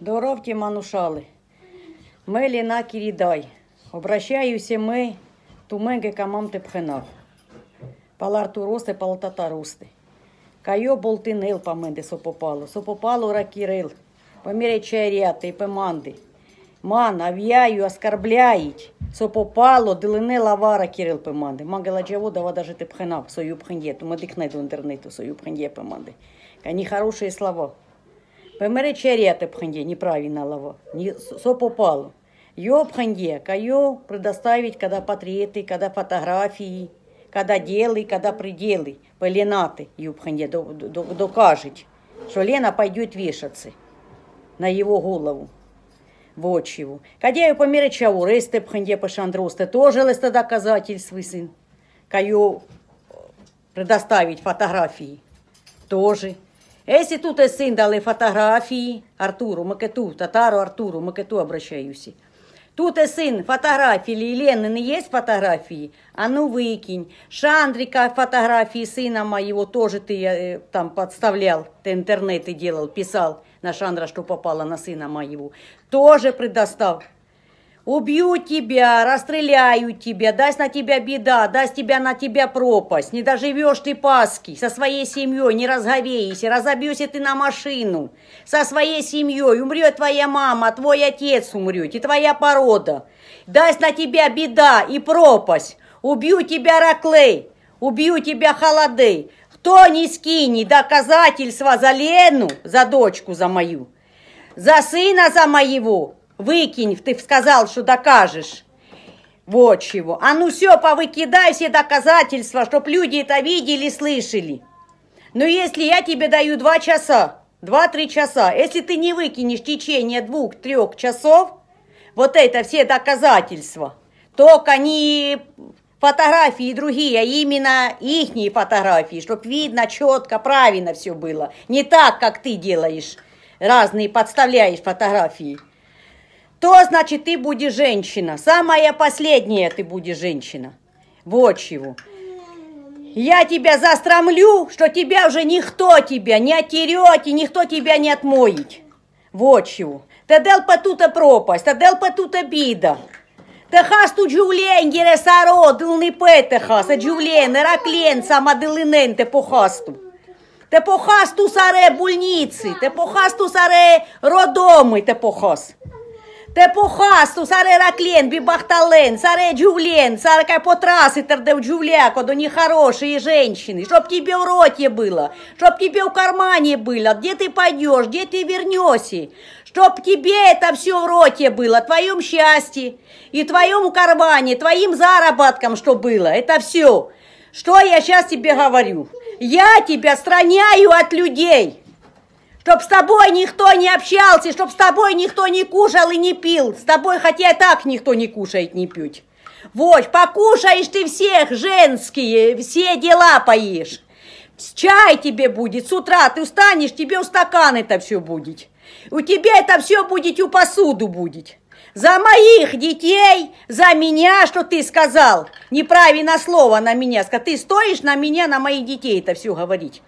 Доровки манушали, ми ліна кірідай, обращаюся ми туменге камам тепхенах, паларту росте, палтата росте. Кайо болтинил паменде сопопало, сопопало ракірил, поміряй чаряти, пеманди. Ман, ав'яю, оскорбляють, сопопало, дилини лавара кірил пеманди. Мангела джаводова даже тепхенав, сою пхен'є, тому дикне до інтернету, сою пхен'є пеманди. Кані хороші слова. Померечерят обханде, неправильно лаво, не со попало. Ее обханде, кое предоставить, когда портреты, когда фотографии, когда делы, когда пределы, поленаты ее обханде докажет, что Лена пойдет вешаться на его голову. Вот чего. Когда ее померить чауристы пханде пошандросты, тоже листа доказательств сын. Каю э, предоставить фотографии тоже. Если тут и сын дали фотографии, Артуру, Макету, Татару Артуру, Макету обращаюсь. Тут и сын фотографии, Елены, не есть фотографии? А ну выкинь. Шандрика фотографии сына моего тоже ты э, там подставлял, ты интернеты делал, писал на Шандра, что попало на сына моего. Тоже предостав. Убью тебя, расстреляю тебя, даст на тебя беда, даст тебя на тебя пропасть. Не доживешь ты паски со своей семьей, не разговейся, разобьешься ты на машину. Со своей семьей умрет твоя мама, твой отец умрет и твоя порода. Даст на тебя беда и пропасть. Убью тебя, Раклей, убью тебя, Холодей. Кто не скини доказательства за Лену, за дочку за мою, за сына за моего, Выкинь, ты сказал, что докажешь. Вот чего. А ну все, повыкидай все доказательства, чтоб люди это видели слышали. Но если я тебе даю два часа, два-три часа, если ты не выкинешь в течение двух-трех часов вот это все доказательства, только не фотографии другие, а именно их фотографии, чтобы видно четко, правильно все было. Не так, как ты делаешь, разные подставляешь фотографии то, значит, ты будешь женщина. Самая последняя ты будешь женщина. Вот чего. Я тебя застромлю, что тебя уже никто тебя не отерет и никто тебя не отмоет. Вот чего. Ты дел потута пропасть, ты дел потута бида. Та хас ту джулен гересаро, дылны пэте хас, а джулен, а раклен, сама дылынен те по хасту. Те по хасту саре больницы, ты по хасту саре родомы, ты по хасту. Tepohastu, sare Раклен, Бибахтален, саре Джувлен, саре Кайпотрасы, Тердев Джувляко, не хорошие женщины, чтоб тебе в роте было, чтоб тебе в кармане было, где ты пойдешь, где ты вернешься, чтоб тебе это все в роте было, твоем счастье и твоем кармане, твоим заработком, что было, это все. Что я сейчас тебе говорю? Я тебя страняю от людей. Чтоб с тобой никто не общался, чтоб с тобой никто не кушал и не пил. С тобой хотя так никто не кушает, не пьют. Вот, покушаешь ты всех, женские, все дела поешь. Чай тебе будет, с утра ты устанешь, тебе у стакана это все будет. У тебя это все будет, у посуду будет. За моих детей, за меня, что ты сказал. Неправильно слово на меня. сказ. Ты стоишь на меня, на моих детей это все говорить.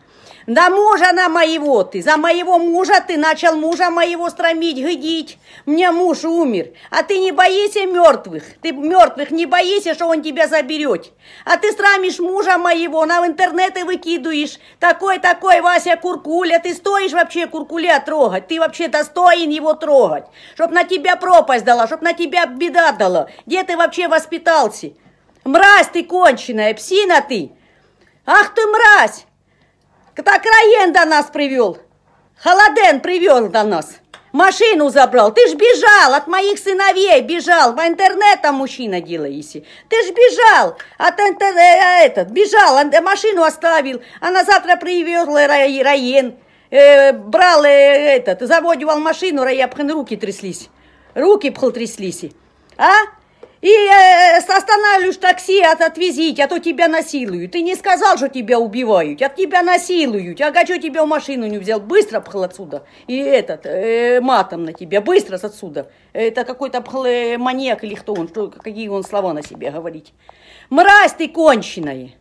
На мужа на моего ты, за моего мужа ты начал мужа моего стромить, гдить. Мне муж умер, а ты не боишься мертвых, ты мертвых не боишься, что он тебя заберет. А ты срамишь мужа моего, на интернеты выкидываешь. Такой-такой Вася Куркуля, ты стоишь вообще Куркуля трогать, ты вообще достоин его трогать, чтоб на тебя пропасть мразь дала, чтоб на тебя беда дала. Где ты вообще воспитался? Мразь ты конченая, псина ты! Ах ты мразь! Катакраен до нас привел, Холоден привел до нас. Машину забрал. Ты ж бежал от моих сыновей, бежал. в интернетам мужчина делаете. Ты ж бежал от интернета, э, э, этот, бежал, машину оставил. А на завтра привезла э, Раен. Э, брал э, этот, заводивал машину, Раябхен руки тряслись руки тряслись, а? И э, э, останавливаешь такси, от отвезить, а то тебя насилуют. Ты не сказал, что тебя убивают, от а тебя насилуют. Ага, что тебя в машину не взял? Быстро пхал отсюда. И этот, э, матом на тебя, быстро отсюда. Это какой-то пхал, э, маньяк или кто он, что, какие он слова на себе говорить. Мразь ты конченая.